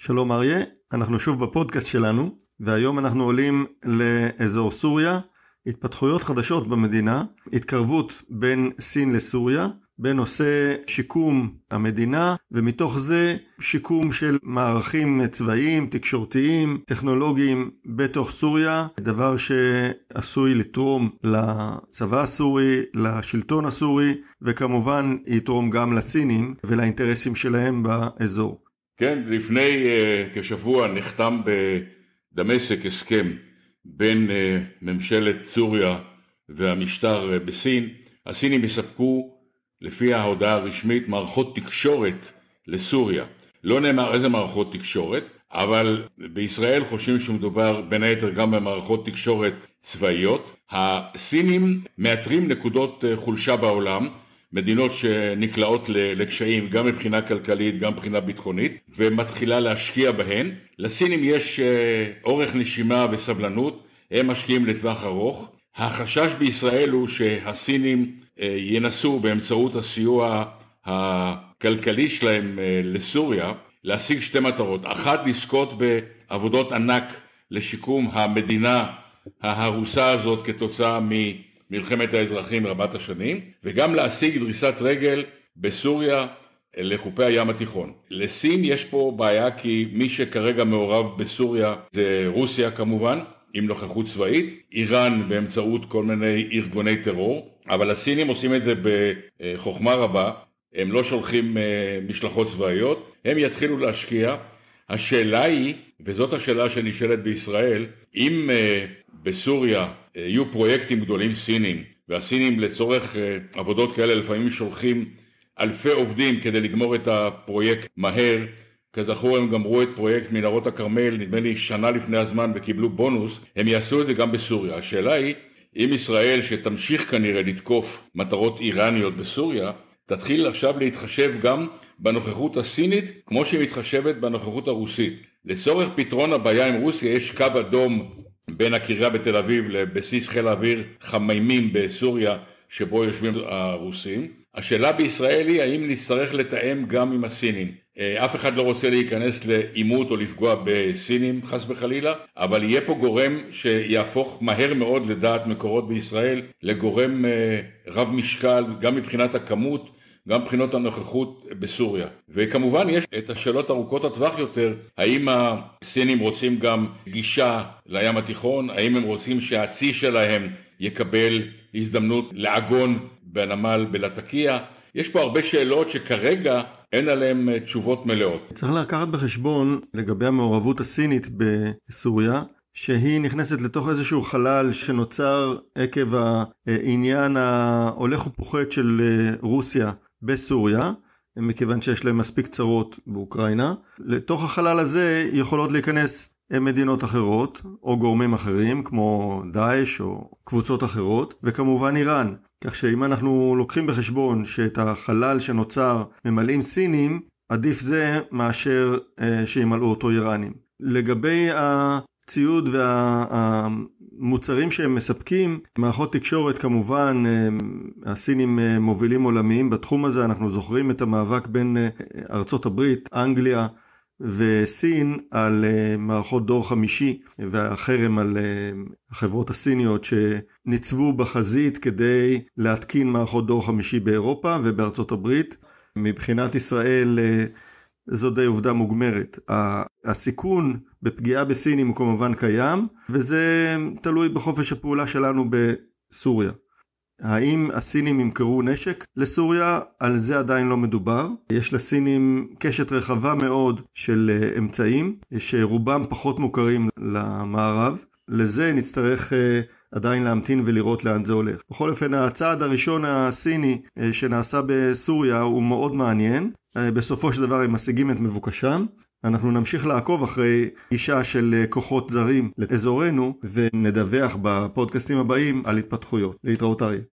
שלום אריה, אנחנו שוב בפודקאסט שלנו, והיום אנחנו עולים לאזור סוריה, התפתחויות חדשות במדינה, התקרבות בין סין לסוריה, בנושא שיקום המדינה, ומתוך זה שיקום של מערכים צבאיים, תקשורתיים, טכנולוגיים בתוך סוריה, דבר שעשוי לתרום לצבא הסורי, לשלטון הסורי, וכמובן יתרום גם לסינים ולאינטרסים שלהם באזור. כן, לפני אה, כשבוע נחתם בדמשק הסכם בין אה, ממשלת סוריה והמשטר אה, בסין. הסינים יספקו, לפי ההודעה הרשמית, מערכות תקשורת לסוריה. לא נאמר איזה מערכות תקשורת, אבל בישראל חושבים שמדובר בין היתר גם במערכות תקשורת צבאיות. הסינים מאתרים נקודות חולשה בעולם מדינות שנקלעות לקשיים גם מבחינה כלכלית, גם מבחינה ביטחונית, ומתחילה להשקיע בהן. לסינים יש אה, אורך נשימה וסבלנות, הם משקיעים לטווח ארוך. החשש בישראל הוא שהסינים אה, ינסו באמצעות הסיוע הכלכלי שלהם אה, לסוריה להשיג שתי מטרות. אחת, לזכות בעבודות ענק לשיקום המדינה ההרוסה הזאת כתוצאה מ... מלחמת האזרחים רבת השנים, וגם להשיג דריסת רגל בסוריה לחופי הים התיכון. לסין יש פה בעיה כי מי שכרגע מעורב בסוריה זה רוסיה כמובן, עם נוכחות צבאית, איראן באמצעות כל מיני ארגוני טרור, אבל הסינים עושים את זה בחוכמה רבה, הם לא שולחים אה, משלחות צבאיות, הם יתחילו להשקיע. השאלה היא, וזאת השאלה שנשאלת בישראל, אם אה, בסוריה אה, יהיו פרויקטים גדולים סינים, והסינים לצורך אה, עבודות כאלה לפעמים שולחים אלפי עובדים כדי לגמור את הפרויקט מהר. כזכור הם גמרו את פרויקט מנהרות הכרמל נדמה לי שנה לפני הזמן וקיבלו בונוס, הם יעשו את זה גם בסוריה. השאלה היא אם ישראל שתמשיך כנראה לתקוף מטרות איראניות בסוריה תתחיל עכשיו להתחשב גם בנוכחות הסינית כמו שהיא מתחשבת בנוכחות הרוסית. לצורך פתרון הבעיה עם רוסיה יש קו אדום בין הקריה בתל אביב לבסיס חיל האוויר חמימים בסוריה, שבו יושבים הרוסים. השאלה בישראל היא האם נצטרך לתאם גם עם הסינים. אה, אף אחד לא רוצה להיכנס לעימות או לפגוע בסינים חס וחלילה, אבל יהיה פה גורם שיהפוך מהר מאוד לדעת מקורות בישראל לגורם אה, רב משקל גם מבחינת הכמות גם מבחינות הנוכחות בסוריה. וכמובן יש את השאלות ארוכות הטווח יותר, האם הסינים רוצים גם גישה לים התיכון, האם הם רוצים שהצי שלהם יקבל הזדמנות לעגון בנמל בלטקיה, יש פה הרבה שאלות שכרגע אין עליהן תשובות מלאות. צריך לקחת בחשבון לגבי המעורבות הסינית בסוריה, שהיא נכנסת לתוך איזשהו חלל שנוצר עקב העניין ההולך ופוחת של אה, רוסיה בסוריה, מכיוון שיש להם מספיק צרות באוקראינה. לתוך החלל הזה יכולות להיכנס מדינות אחרות, או גורמים אחרים, כמו דאעש או קבוצות אחרות, וכמובן איראן. כך שאם אנחנו לוקחים בחשבון שאת החלל שנוצר ממלאים סינים, עדיף זה מאשר אה, שימלאו אותו איראנים. לגבי הציוד וה... מוצרים שהם מספקים, מערכות תקשורת כמובן, אה, הסינים אה, מובילים עולמיים בתחום הזה, אנחנו זוכרים את המאבק בין אה, ארצות הברית, אנגליה וסין על מערכות דור חמישי והחרם על החברות הסיניות שניצבו בחזית כדי להתקין מערכות דור חמישי באירופה ובארצות הברית. מבחינת ישראל זו די עובדה מוגמרת. הסיכון בפגיעה בסינים הוא כמובן קיים, וזה תלוי בחופש הפעולה שלנו בסוריה. האם הסינים ימכרו נשק לסוריה? על זה עדיין לא מדובר. יש לסינים קשת רחבה מאוד של אה, אמצעים, שרובם פחות מוכרים למערב. לזה נצטרך אה, עדיין להמתין ולראות לאן זה הולך. בכל אופן, הצעד הראשון הסיני אה, שנעשה בסוריה הוא מאוד מעניין. אה, בסופו של דבר הם משיגים את מבוקשם. אנחנו נמשיך לעקוב אחרי גישה של אה, כוחות זרים לאזורנו ונדווח בפודקאסטים הבאים על התפתחויות. להתראות אריה.